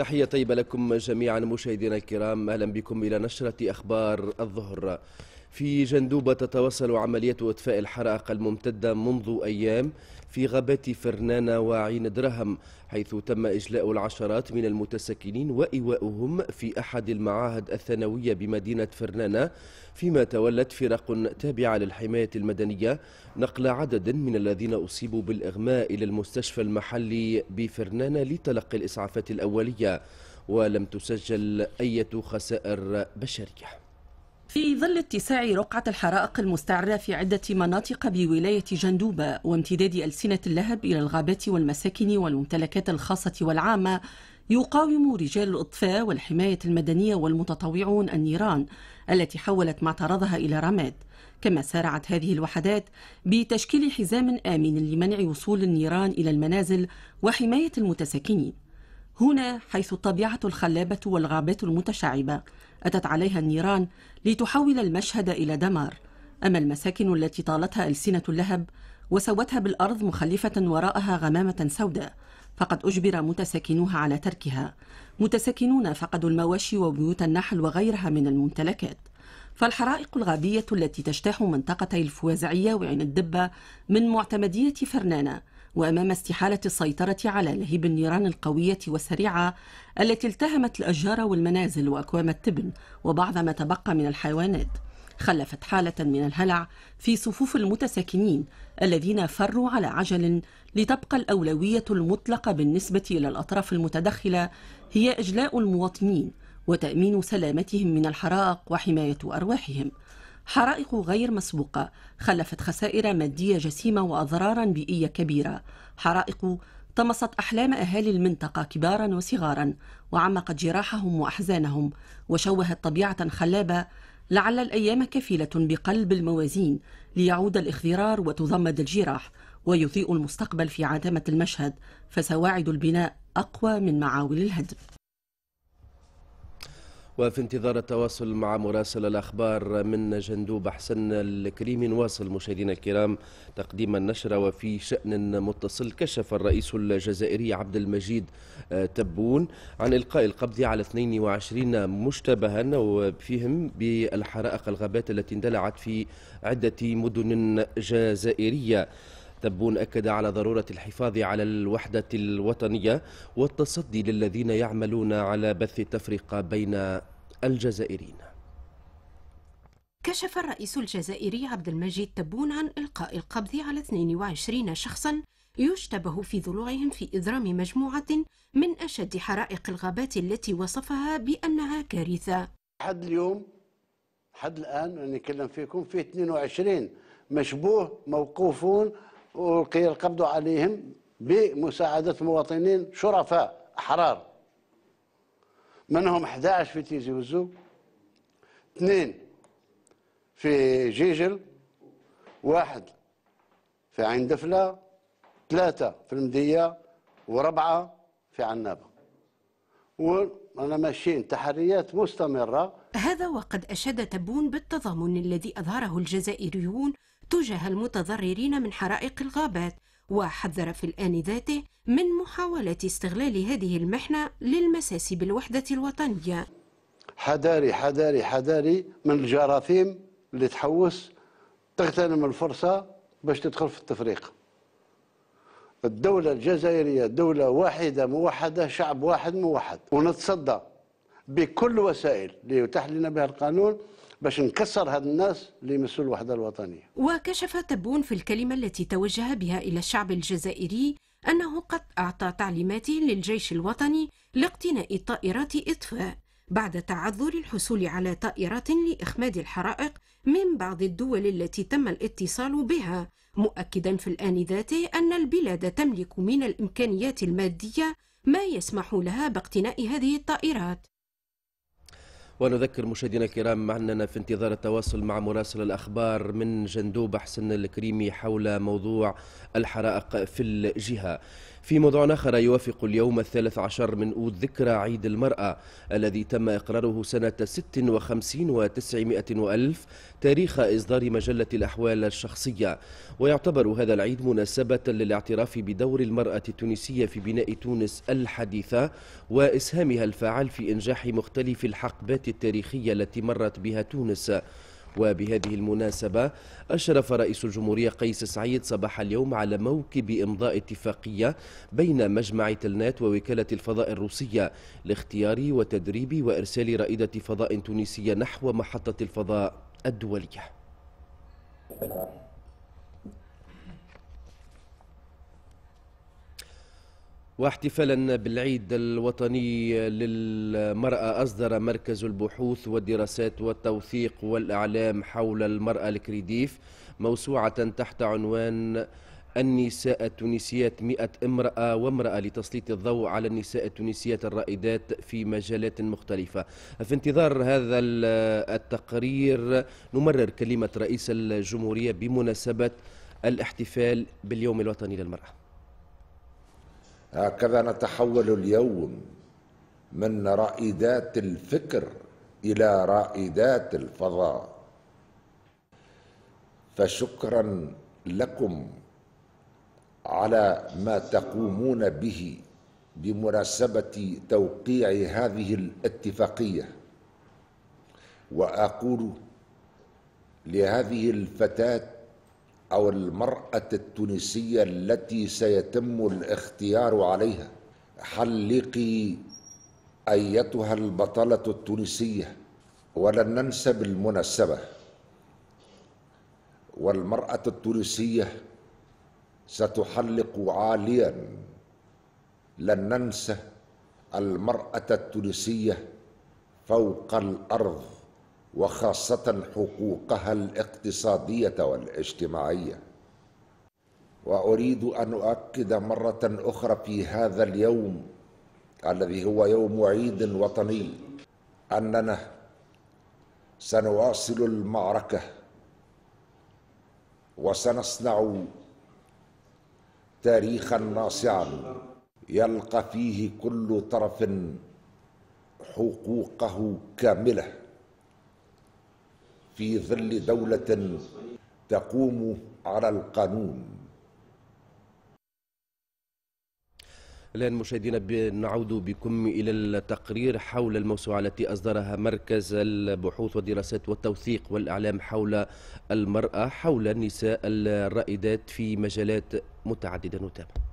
تحية طيبة لكم جميعا مشاهدينا الكرام أهلا بكم إلى نشرة أخبار الظهر في جندوبة تتواصل عملية إطفاء الحرائق الممتدة منذ أيام في غابات فرنانا وعين درهم حيث تم إجلاء العشرات من المتسكنين وإيواؤهم في أحد المعاهد الثانوية بمدينة فرنانا فيما تولت فرق تابعة للحماية المدنية نقل عدد من الذين أصيبوا بالإغماء إلى المستشفى المحلي بفرنانا لتلقي الإسعافات الأولية ولم تسجل أي خسائر بشرية في ظل اتساع رقعة الحرائق المستعرة في عدة مناطق بولاية جندوبة وامتداد ألسنة اللهب إلى الغابات والمساكن والممتلكات الخاصة والعامة يقاوم رجال الإطفاء والحماية المدنية والمتطوعون النيران التي حولت معترضها إلى رماد كما سارعت هذه الوحدات بتشكيل حزام آمن لمنع وصول النيران إلى المنازل وحماية المتساكنين هنا حيث الطبيعة الخلابة والغابات المتشعبة أتت عليها النيران لتحول المشهد إلى دمار أما المساكن التي طالتها ألسنة اللهب وسوتها بالأرض مخلفة وراءها غمامة سوداء فقد أجبر متساكنوها على تركها متساكنون فقدوا المواشي وبيوت النحل وغيرها من الممتلكات فالحرائق الغابية التي تجتاح منطقتي الفوازعية وعين الدبة من معتمدية فرنانة وأمام استحالة السيطرة على لهيب النيران القوية والسريعة التي التهمت الأشجار والمنازل وأكوام التبن وبعض ما تبقى من الحيوانات خلفت حالة من الهلع في صفوف المتساكنين الذين فروا على عجل لتبقى الأولوية المطلقة بالنسبة إلى الأطراف المتدخلة هي إجلاء المواطنين وتأمين سلامتهم من الحرائق وحماية أرواحهم حرائق غير مسبوقة خلفت خسائر مادية جسيمة وأضرارا بيئية كبيرة حرائق طمست أحلام أهالي المنطقة كبارا وصغارا وعمقت جراحهم وأحزانهم وشوهت طبيعة خلابة لعل الأيام كفيلة بقلب الموازين ليعود الإخضرار وتضمد الجراح ويضيء المستقبل في عتمة المشهد فسواعد البناء أقوى من معاول الهدم وفي انتظار التواصل مع مراسل الأخبار من جندوب أحسن الكريم نواصل مشاهدينا الكرام تقديم النشرة وفي شأن متصل كشف الرئيس الجزائري عبد المجيد آه، تبون عن إلقاء القبض على 22 مشتبها وفيهم بالحرائق الغابات التي اندلعت في عدة مدن جزائرية تبون أكد على ضرورة الحفاظ على الوحدة الوطنية والتصدي للذين يعملون على بث التفرقة بين الجزائريين كشف الرئيس الجزائري عبد المجيد تبون عن إلقاء القبض على 22 شخصا يشتبه في ضلوعهم في إضرام مجموعة من أشد حرائق الغابات التي وصفها بأنها كارثة حد اليوم حد الآن نتكلم فيكم في 22 مشبوه موقوفون ألقي القبض عليهم بمساعدة مواطنين شرفاء أحرار منهم 11 في تيزي وزو اثنين في جيجل واحد في عين دفلة ثلاثة في المدية وربعة في عنابة وأنا ماشيين تحريات مستمرة هذا وقد أشاد تبون بالتضامن الذي أظهره الجزائريون تجاه المتضررين من حرائق الغابات وحذر في الآن ذاته من محاولة استغلال هذه المحنة للمساس بالوحدة الوطنية حذاري حذاري حذاري من الجراثيم اللي تحوس تغتنم الفرصة باش تدخل في التفريق الدولة الجزائرية دولة واحدة موحدة شعب واحد موحد ونتصدى بكل وسائل ليتاح لنا بها القانون باش نكسر هاد الناس اللي يمسوا الوحده الوطنيه وكشف تبون في الكلمه التي توجه بها الى الشعب الجزائري انه قد اعطى تعليمات للجيش الوطني لاقتناء طائرات اطفاء بعد تعذر الحصول على طائرات لاخماد الحرائق من بعض الدول التي تم الاتصال بها مؤكدا في الان ذاته ان البلاد تملك من الامكانيات الماديه ما يسمح لها باقتناء هذه الطائرات ونذكر مشاهدينا الكرام معنا في انتظار التواصل مع مراسل الأخبار من جندوب حسن الكريمي حول موضوع الحرائق في الجهة في موضوع آخر يوافق اليوم الثالث عشر من أوت ذكرى عيد المرأة الذي تم إقراره سنة 56 و 900 وألف تاريخ إصدار مجلة الأحوال الشخصية ويعتبر هذا العيد مناسبة للاعتراف بدور المرأة التونسية في بناء تونس الحديثة وإسهامها الفاعل في إنجاح مختلف الحقبات التاريخية التي مرت بها تونس وبهذه المناسبة أشرف رئيس الجمهورية قيس سعيد صباح اليوم على موكب إمضاء اتفاقية بين مجمع تلنات ووكالة الفضاء الروسية لاختيار وتدريب وإرسال رائدة فضاء تونسية نحو محطة الفضاء الدولية واحتفالا بالعيد الوطني للمرأة أصدر مركز البحوث والدراسات والتوثيق والإعلام حول المرأة الكريديف موسوعة تحت عنوان النساء التونسيات 100 امرأة وامرأة لتسليط الضوء على النساء التونسيات الرائدات في مجالات مختلفة في انتظار هذا التقرير نمرر كلمة رئيس الجمهورية بمناسبة الاحتفال باليوم الوطني للمرأة هكذا نتحول اليوم من رائدات الفكر الى رائدات الفضاء فشكرا لكم على ما تقومون به بمناسبه توقيع هذه الاتفاقيه واقول لهذه الفتاه او المراه التونسيه التي سيتم الاختيار عليها حلقي ايتها البطله التونسيه ولن ننسى بالمناسبه والمراه التونسيه ستحلق عاليا لن ننسى المراه التونسيه فوق الارض وخاصة حقوقها الاقتصادية والاجتماعية وأريد أن أؤكد مرة أخرى في هذا اليوم الذي هو يوم عيد وطني أننا سنواصل المعركة وسنصنع تاريخا ناصعا يلقى فيه كل طرف حقوقه كامله في ظل دوله تقوم على القانون الآن مشاهدينا نعود بكم إلى التقرير حول الموسوعة التي أصدرها مركز البحوث والدراسات والتوثيق والإعلام حول المرأة حول النساء الرائدات في مجالات متعددة نتابع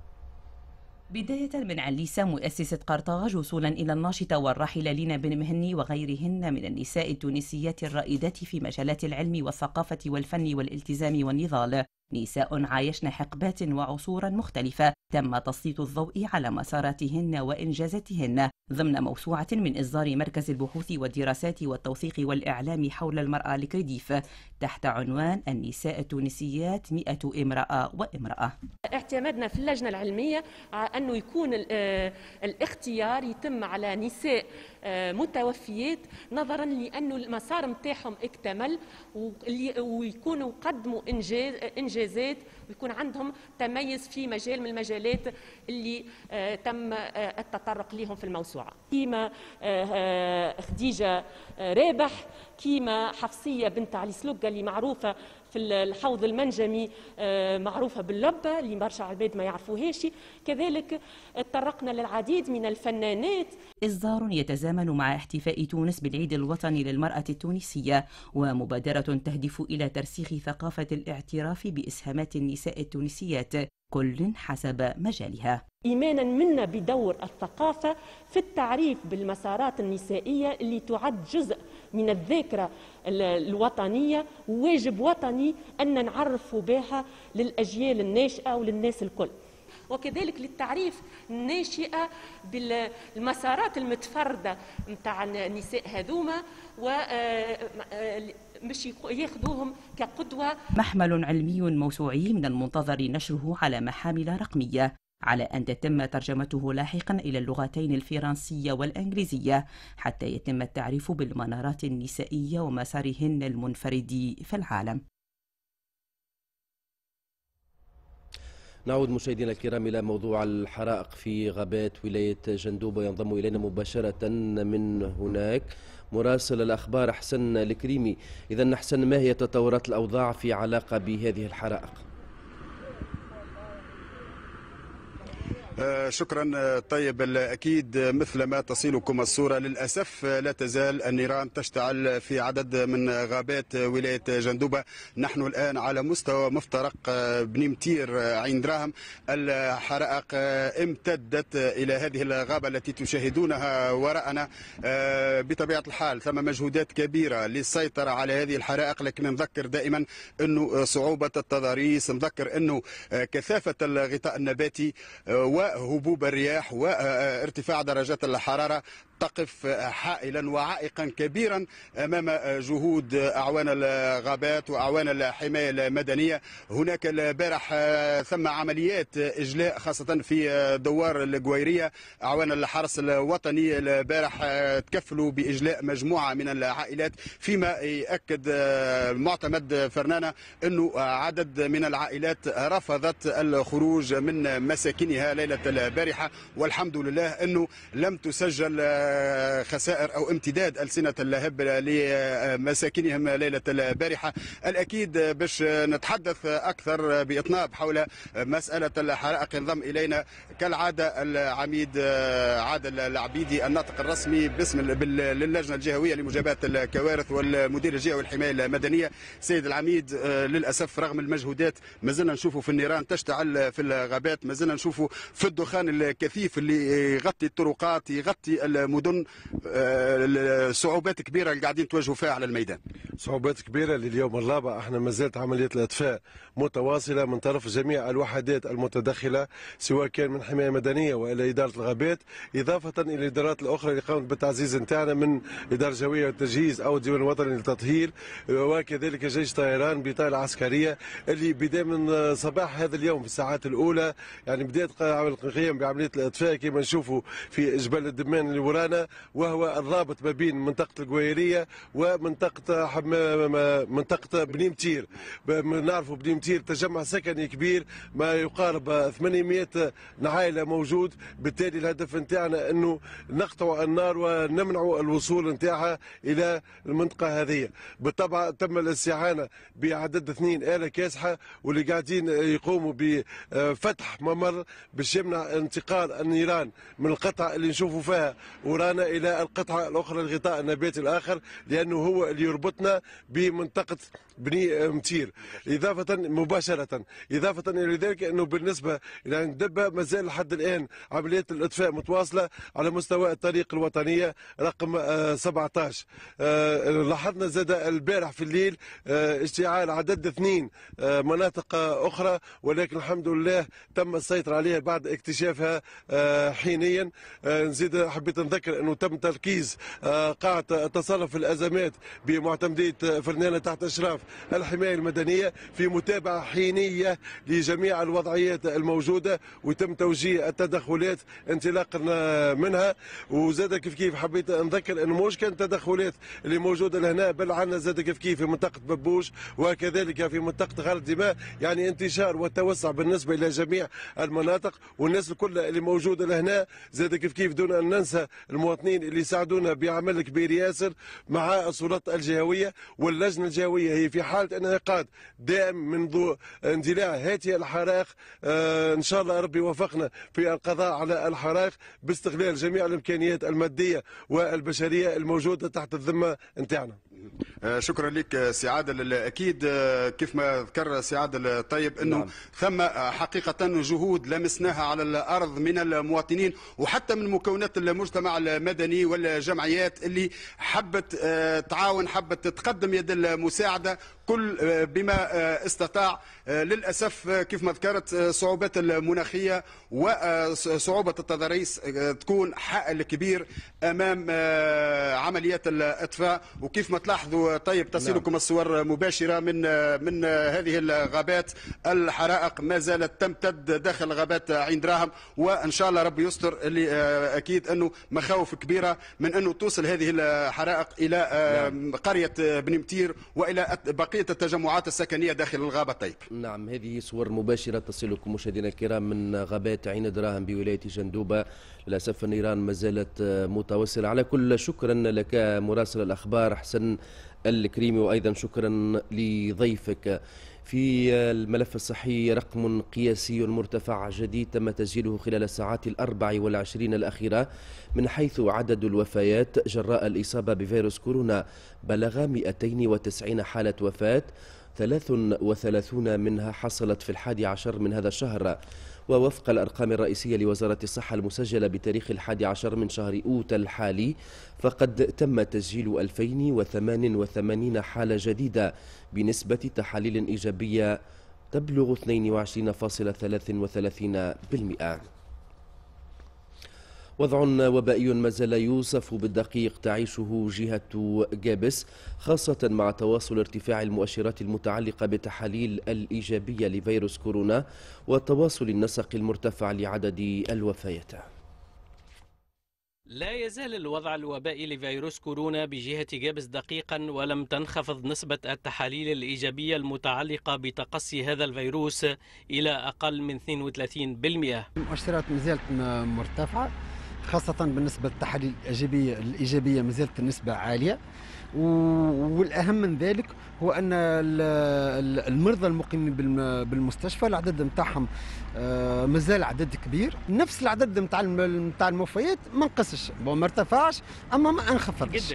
بداية من عليسة مؤسسة قرطاج وصولا إلى الناشطة والراحلة لينا بن مهني وغيرهن من النساء التونسيات الرائدات في مجالات العلم والثقافة والفن والالتزام والنضال نساء عايشن حقبات وعصورا مختلفة تم تسليط الضوء على مساراتهن وإنجازاتهن ضمن موسوعة من إصدار مركز البحوث والدراسات والتوثيق والإعلام حول المرأة لكريديف تحت عنوان النساء التونسيات 100 امرأة وامرأة اعتمدنا في اللجنة العلمية على أنه يكون آه، الاختيار يتم على نساء آه، متوفيات نظرا لأنه المسار متاعهم اكتمل ويكونوا قدموا إنجاز انجازات ويكون عندهم تميز في مجال من المجالات اللي آه، تم آه، التطرق لهم في الموسوعه كيما آه، خديجه رابح كيما حفصيه بنت علي سلوكه اللي معروفه في الحوض المنجمي آه، معروفة باللبة اللي برشا عباد ما يعرفوهاش كذلك تطرقنا للعديد من الفنانات إصدار يتزامن مع احتفاء تونس بالعيد الوطني للمرأة التونسية ومبادرة تهدف إلى ترسيخ ثقافة الاعتراف بإسهامات النساء التونسيات كل حسب مجالها إيمانا منا بدور الثقافة في التعريف بالمسارات النسائية اللي تعد جزء من الذاكرة الوطنية وواجب وطني أن نعرفوا بها للأجيال الناشئة وللناس الكل وكذلك للتعريف الناشئة بالمسارات المتفردة متاع النساء هذوما و مش آه، آه، ياخذوهم كقدوة محمل علمي موسوعي من المنتظر نشره على محامل رقمية على أن تتم ترجمته لاحقا إلى اللغتين الفرنسية والإنجليزية حتى يتم التعريف بالمنارات النسائية ومسارهن المنفرد في العالم نعود مشاهدينا الكرام إلى موضوع الحرائق في غابات ولاية جندوب وينضم إلينا مباشرة من هناك مراسل الأخبار حسن الكريمي إذا حسن ما هي تطورات الأوضاع في علاقة بهذه الحرائق؟ آه، شكرا آه، طيب اكيد مثل ما تصلكم الصوره للاسف لا تزال النيران تشتعل في عدد من غابات ولايه جندوبه نحن الان على مستوى مفترق آه، بني متير عين دراهم الحرائق امتدت الى هذه الغابه التي تشاهدونها وراءنا بطبيعه الحال ثم مجهودات كبيره للسيطره على هذه الحرائق لكن نذكر دائما انه صعوبه التضاريس نذكر انه كثافه الغطاء النباتي و وهبوب الرياح وارتفاع درجات الحرارة تقف حائلا وعائقا كبيرا امام جهود اعوان الغابات واعوان الحمايه المدنيه هناك البارح ثم عمليات اجلاء خاصه في دوار الجويريه اعوان الحرس الوطني البارح تكفلوا باجلاء مجموعه من العائلات فيما ياكد المعتمد فرنانه انه عدد من العائلات رفضت الخروج من مساكنها ليله البارحه والحمد لله انه لم تسجل خسائر أو امتداد ألسنة اللهب لمساكنهم ليلة البارحة الأكيد باش نتحدث أكثر بإطناب حول مسألة الحرائق ينضم إلينا كالعادة العميد عادل العبيدي الناطق الرسمي باسم للجنة الجهوية لمجابهة الكوارث والمدير الجهوي والحمايه المدنية سيد العميد للأسف رغم المجهودات ما زلنا نشوفوا في النيران تشتعل في الغابات ما زلنا نشوفوا في الدخان الكثيف اللي يغطي الطرقات يغطي المدن مدن آه، صعوبات كبيره اللي قاعدين تواجهوا فيها على الميدان صعوبات كبيره لليوم الرابع احنا ما زالت عمليه الاطفاء متواصله من طرف جميع الوحدات المتدخله سواء كان من حمايه مدنيه والى اداره الغابات اضافه الى الادارات الاخرى اللي قامت بالتعزيز نتاعنا من اداره جويه والتجهيز او الديوان الوطني للتطهير وكذلك جيش طيران بطائره عسكريه اللي بدا من صباح هذا اليوم في الساعات الاولى يعني بدات القيام بعمليه الاطفاء كما نشوفوا في جبل الدمان اللي ورانا معنا وهو الرابط ما بين منطقة القويرية ومنطقة حم... منطقة بنيمتير نعرفوا بنيمتير تجمع سكني كبير ما يقارب 800 عائلة موجود بالتالي الهدف نتاعنا أنه نقطعوا النار ونمنعوا الوصول نتاعها إلى المنطقة هذه بالطبع تم الاستعانة بعدد اثنين آلة كاسحة واللي قاعدين يقوموا بفتح ممر باش يمنع انتقال النيران من القطع اللي نشوفوا فيها دوران الى القطعه الاخرى الغطاء النباتي الاخر لانه هو اللي يربطنا بمنطقه بني متير اضافه مباشره اضافه الى ذلك انه بالنسبه الى الدبه مازال لحد الان عمليات الاطفاء متواصله على مستوى الطريق الوطنيه رقم 17 آه، آه، لاحظنا زاد البارح في الليل آه، اشتعال عدد اثنين مناطق اخرى ولكن الحمد لله تم السيطره عليها بعد اكتشافها حينيا نزيد حبيت نذكر الفكر انه تم تركيز آه، قاعه تصرف الازمات بمعتمديه آه، فرنانا تحت اشراف الحمايه المدنيه في متابعه حينيه لجميع الوضعيات الموجوده وتم توجيه التدخلات انطلاقا آه، منها وزاد كيف كيف حبيت نذكر انه مش كان تدخلات اللي موجوده لهنا بل عندنا زاد كيف كيف في منطقه ببوش وكذلك في منطقه غار الدماء يعني انتشار وتوسع بالنسبه الى جميع المناطق والناس الكل اللي موجوده لهنا زاد كيف كيف دون ان ننسى المواطنين اللي ساعدونا بعمل كبير ياسر مع السلطات الجهويه واللجنه الجهويه هي في حاله انعقاد دائم منذ اندلاع هذه الحرائق آه، ان شاء الله ربي وفقنا في القضاء على الحرائق باستغلال جميع الامكانيات الماديه والبشريه الموجوده تحت الذمه نتاعنا. آه، شكرا لك آه، سي عادل اكيد كيف ما ذكر سي عادل الطيب انه نعم. ثم حقيقه جهود لمسناها على الارض من المواطنين وحتى من مكونات المجتمع المدني والجمعيات اللي حبت آه، تعاون حبت تقدم يد المساعدة كل آه، بما آه، استطاع للأسف كيف ما ذكرت صعوبات المناخية وصعوبة التضاريس تكون حائل كبير أمام عمليات الإطفاء وكيف ما تلاحظوا طيب تصلكم نعم. الصور مباشرة من من هذه الغابات الحرائق ما زالت تمتد داخل غابات عين دراهم وإن شاء الله ربي يستر اللي أكيد أنه ما مخاوف كبيره من انه توصل هذه الحرائق الى آه، نعم. قريه آه، بن متير والى بقيه التجمعات السكنيه داخل الغابه طيب. نعم هذه صور مباشره تصلكم مشاهدينا الكرام من غابات عين دراهم بولايه جندوبه للاسف النيران ما زالت آه، متواصله على كل شكرا لك مراسل الاخبار حسن الكريمي وايضا شكرا لضيفك. في الملف الصحي رقم قياسي مرتفع جديد تم تسجيله خلال الساعات الأربع والعشرين الأخيرة من حيث عدد الوفيات جراء الإصابة بفيروس كورونا بلغ 290 حالة وفاة 33 منها حصلت في الحادي عشر من هذا الشهر ووفق الأرقام الرئيسية لوزارة الصحة المسجلة بتاريخ الحادي عشر من شهر أوت الحالي فقد تم تسجيل 2088 حالة جديدة بنسبة تحاليل إيجابية تبلغ 22.33% وضع وبائي ما زال يوصف بالدقيق تعيشه جهة جابس خاصة مع تواصل ارتفاع المؤشرات المتعلقة بالتحاليل الإيجابية لفيروس كورونا وتواصل النسق المرتفع لعدد الوفيات لا يزال الوضع الوبائي لفيروس كورونا بجهة جابس دقيقا ولم تنخفض نسبة التحاليل الإيجابية المتعلقة بتقصي هذا الفيروس إلى أقل من 32% المؤشرات مازالت مرتفعة خاصة بالنسبة للتحاليل الإيجابية الإيجابية مازالت النسبة عالية والأهم من ذلك هو أن المرضى المقيمين بالمستشفى العدد نتاعهم آه، مازال عدد كبير نفس العدد نتاع نتاع الموفيات ما نقصش ما ارتفعش أما ما انخفضش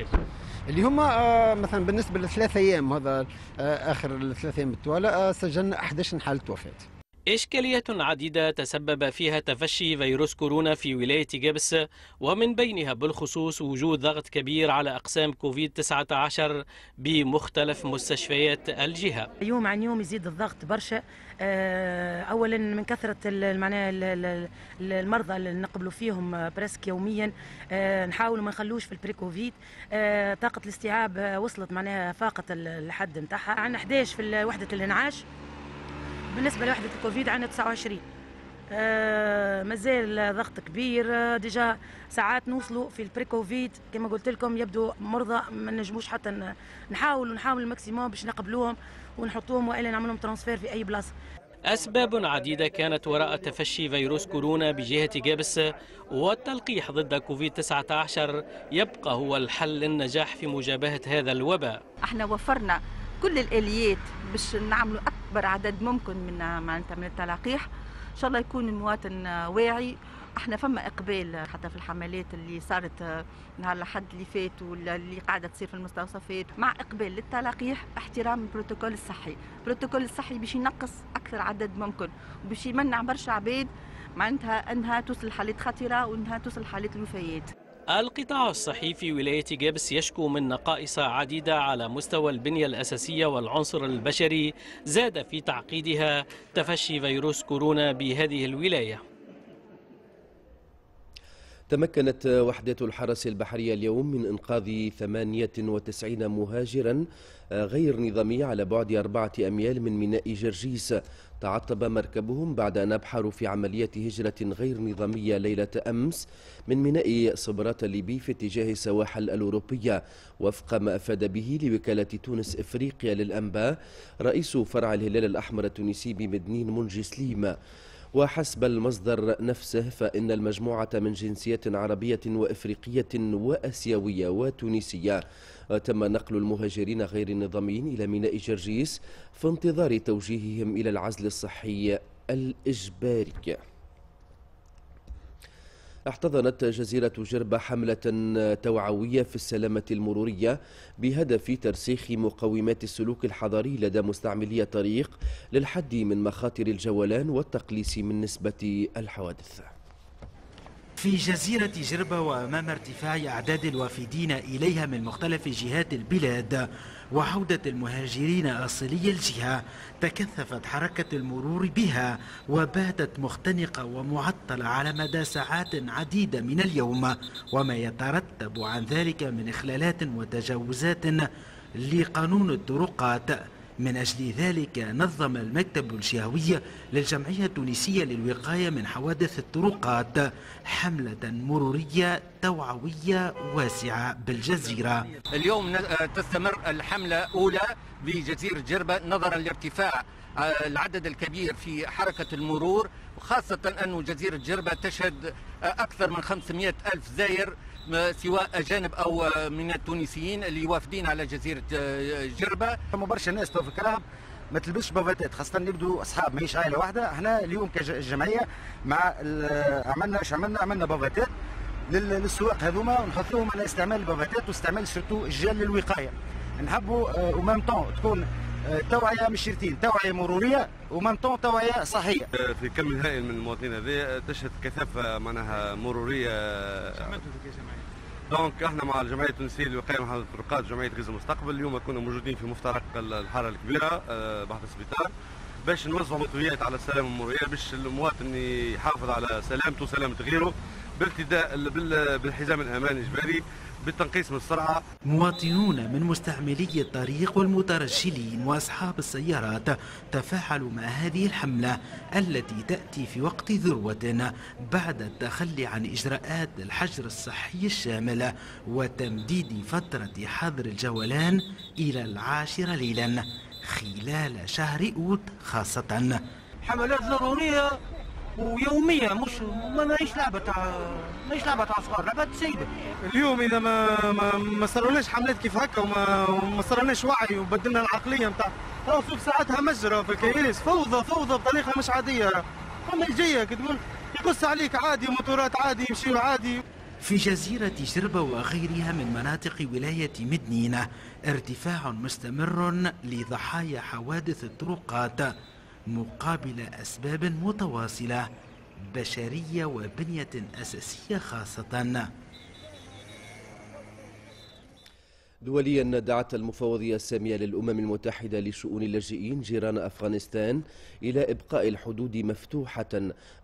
اللي هما آه، مثلا بالنسبة لثلاثة أيام هذا آه، آخر الثلاثة أيام التوالى سجلنا 11 حالة وفاة إشكالية عديدة تسبب فيها تفشي فيروس كورونا في ولاية جبس ومن بينها بالخصوص وجود ضغط كبير على أقسام كوفيد 19 بمختلف مستشفيات الجهة يوم عن يوم يزيد الضغط برشا آه، أولا من كثرة معناها المرضى اللي نقبلوا فيهم آه، برسك يوميا آه، نحاول ما نخلوش في البري كوفيد طاقة الاستيعاب وصلت معناها فاقت الحد نتاعها عندنا 11 في وحدة الإنعاش بالنسبه لوحده الكوفيد عندنا 29 آه مازال ضغط كبير آه، ديجا ساعات نوصلوا في البري كوفيد كما قلت لكم يبدو مرضى ما نجموش حتى نحاول نحاول الماكسيموم باش نقبلوهم ونحطوهم والا نعملهم ترانسفير في اي بلاصه أسباب عديدة كانت وراء تفشي فيروس كورونا بجهة جابس والتلقيح ضد كوفيد 19 يبقى هو الحل للنجاح في مجابهة هذا الوباء احنا وفرنا كل الاليات باش نعملوا اكبر عدد ممكن من معناتها من التلقيح ان شاء الله يكون المواطن واعي احنا فما اقبال حتى في الحملات اللي صارت آه، نهار الاحد اللي فات واللي قاعده تصير في المستوصفات مع اقبال للتلقيح احترام البروتوكول الصحي البروتوكول الصحي باش ينقص اكثر عدد ممكن وباش يمنع برشا عباد معناتها انها توصل حالات خطيره وانها توصل حالات الوفيات القطاع الصحي في ولاية جبس يشكو من نقائص عديدة على مستوى البنية الأساسية والعنصر البشري زاد في تعقيدها تفشي فيروس كورونا بهذه الولاية تمكنت وحدات الحرس البحرية اليوم من إنقاذ 98 مهاجرا آه، غير نظامي على بعد أربعة أميال من ميناء جرجيس تعطب مركبهم بعد أن أبحروا في عملية هجرة غير نظامية ليلة أمس من ميناء صبرات الليبي في اتجاه السواحل الأوروبية وفق ما أفاد به لوكالة تونس إفريقيا للأنباء رئيس فرع الهلال الأحمر التونسي بمدنين منجي سليم وحسب المصدر نفسه فإن المجموعة من جنسيات عربية وإفريقية وأسيوية وتونسية آه، تم نقل المهاجرين غير النظاميين إلى ميناء جرجيس في انتظار توجيههم إلى العزل الصحي الإجباري احتضنت جزيرة جربة حملة توعوية في السلامة المرورية بهدف ترسيخ مقومات السلوك الحضري لدى مستعملي الطريق للحد من مخاطر الجولان والتقليص من نسبة الحوادث في جزيرة جربة وأمام ارتفاع أعداد الوافدين إليها من مختلف جهات البلاد وعودة المهاجرين أصلي الجهة تكثفت حركة المرور بها وباتت مختنقة ومعطلة على مدى ساعات عديدة من اليوم وما يترتب عن ذلك من إخلالات وتجاوزات لقانون الطرقات من أجل ذلك نظم المكتب الجهوي للجمعية التونسية للوقاية من حوادث الطرقات حملة مرورية توعوية واسعة بالجزيرة اليوم آه، تستمر الحملة أولى بجزيرة جربة نظرا لارتفاع آه، العدد الكبير في حركة المرور وخاصة أن جزيرة جربة تشهد آه، أكثر من 500 ألف زائر سواء اجانب او من التونسيين اللي وافدين على جزيره آه، جربه فما برشا ناس تو فكرها ما تلبسش بافاتات خاصه نبدو اصحاب ماهيش عائله واحده احنا اليوم كجمعيه مع عملنا ايش عملنا عملنا بافاتات للسواق هذوما ونحثوهم على استعمال البافاتات واستعمال سيرتو الجل للوقايه نحبوا اومام آه، طون تكون توعيه من توعيه مروريه ومام طون توعيه صحيه آه، في كم هائل من المواطنين هذا آه، تشهد كثافه معناها مروريه دونك احنا مع الجمعيه التونسيه للوقايه من الطرقات جمعيه غزه المستقبل اليوم كنا موجودين في مفترق الحاره الكبيره آه، بعد السبيطار باش نوزعوا مطويات على السلام المروريه باش المواطن يحافظ على سلامته وسلامه غيره بارتداء بالحزام الاماني الاجباري بالتنقيص من السرعة مواطنون من مستعملي الطريق والمترجلين وأصحاب السيارات تفاعلوا مع هذه الحملة التي تأتي في وقت ذروة بعد التخلي عن إجراءات الحجر الصحي الشامل وتمديد فترة حظر الجولان إلى العاشرة ليلا خلال شهر أوت خاصة حملات ضرورية ويوميا مش ما ماهيش لعبه تاع ماهيش لعبه تاع صغار لعبه سيده اليوم اذا ما ما, ما صرناش حملات كيف هكا وما ما صرناش وعي وبدلنا العقليه نتاع راهو سوق ساعتها مجرى في الكياس فوضى فوضى بطريقه مش عاديه فما الجيه تقول يقص عليك عادي موتورات عادي يمشيوا عادي في جزيرة شربة وغيرها من مناطق ولاية مدنينة ارتفاع مستمر لضحايا حوادث الطرقات مقابل أسباب متواصلة بشرية وبنية أساسية خاصة دوليا دعت المفوضية السامية للأمم المتحدة لشؤون اللاجئين جيران أفغانستان إلى إبقاء الحدود مفتوحة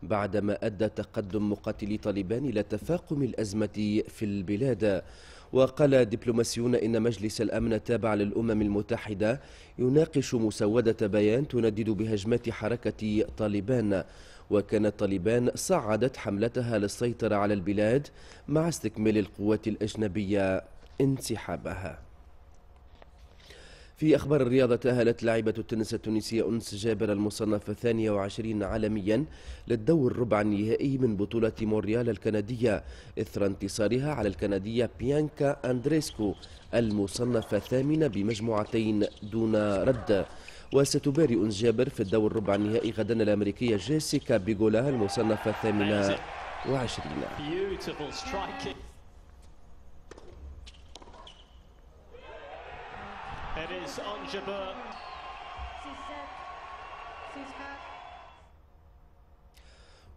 بعدما أدى تقدم مقاتلي طالبان إلى تفاقم الأزمة في البلاد وقال دبلوماسيون إن مجلس الأمن التابع للأمم المتحدة يناقش مسودة بيان تندد بهجمات حركة طالبان وكانت طالبان صعدت حملتها للسيطرة على البلاد مع استكمال القوات الأجنبية انسحابها في أخبار الرياضة تأهلت لاعبة التنس التونسية أنس جابر المصنفة 22 عالميا للدور الربع النهائي من بطولة موريال الكندية إثر انتصارها على الكندية بيانكا أندريسكو المصنفة الثامنة بمجموعتين دون رد وستباري أنس جابر في الدور الربع النهائي غدا الأمريكية جيسيكا بيغولا المصنفة الثامنة وعشرين je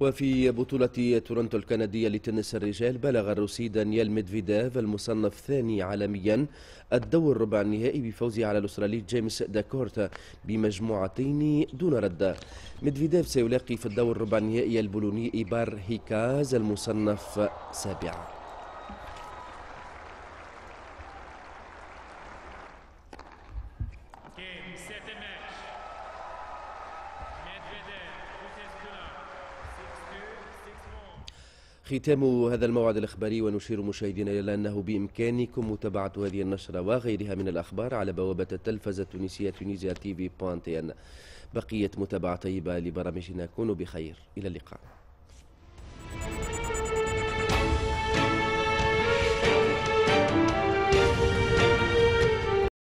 وفي بطولة تورنتو الكندية لتنس الرجال بلغ الروسي دانيال ميدفيديف المصنف ثاني عالميا الدور الربع النهائي بفوزه على الأسترالي جيمس داكورتا بمجموعتين دون رد ميدفيديف سيلاقي في الدور الربع النهائي البولوني إيبار هيكاز المصنف سابعا ختام هذا الموعد الإخباري ونشير مشاهدينا إلى أنه بإمكانكم متابعة هذه النشرة وغيرها من الأخبار على بوابة التلفزة التونسية تونيزيا تي في بوانتين بقية متابعة طيبة لبرامجنا كونوا بخير إلى اللقاء